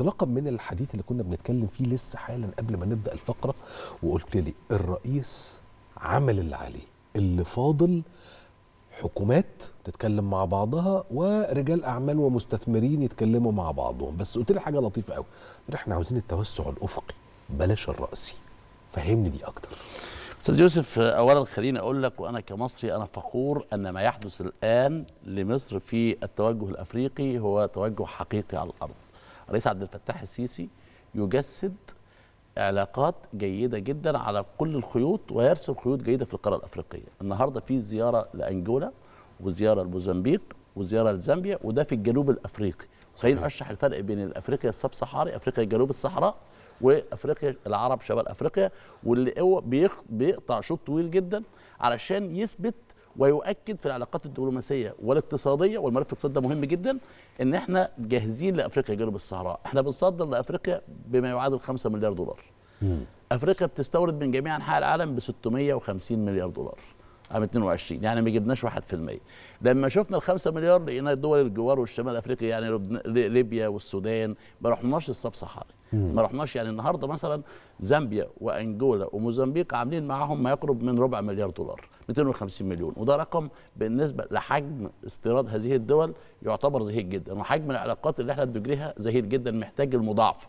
انطلاقا من الحديث اللي كنا بنتكلم فيه لسه حالا قبل ما نبدا الفقره وقلت لي الرئيس عمل اللي عليه اللي فاضل حكومات تتكلم مع بعضها ورجال اعمال ومستثمرين يتكلموا مع بعضهم بس قلت لي حاجه لطيفه قوي احنا عاوزين التوسع الافقي بلاش الراسي فهمني دي اكتر استاذ يوسف اولا خليني اقول لك وانا كمصري انا فخور ان ما يحدث الان لمصر في التوجه الافريقي هو توجه حقيقي على الارض الرئيس عبد الفتاح السيسي يجسد علاقات جيدة جدا على كل الخيوط ويرسم خيوط جيدة في القارة الأفريقية النهاردة في زيارة لأنجولا وزيارة لموزمبيق وزيارة لزامبيا وده في الجنوب الأفريقي خلينا نرشح الفرق بين الأفريقيا السب صحاري أفريقيا جنوب الصحراء وافريقيا العرب شمال افريقيا واللي هو بيقطع شوط طويل جدا علشان يثبت ويؤكد في العلاقات الدبلوماسيه والاقتصاديه والملف الاقتصادي ده مهم جدا ان احنا جاهزين لافريقيا جنوب الصحراء، احنا بنصدر لافريقيا بما يعادل 5 مليار دولار. مم. افريقيا بتستورد من جميع انحاء العالم ب 650 مليار دولار. عام 22 يعني ما جبناش 1% لما شفنا ال 5 مليار لقينا دول الجوار والشمال افريقيا يعني ليبيا والسودان ما رحناش الصب صحاري ما رحناش يعني النهارده مثلا زامبيا وانجولا وموزمبيق عاملين معاهم ما يقرب من ربع مليار دولار 250 مليون وده رقم بالنسبه لحجم استيراد هذه الدول يعتبر زهيد جدا وحجم العلاقات اللي احنا بنجريها زهيد جدا محتاج المضاعفه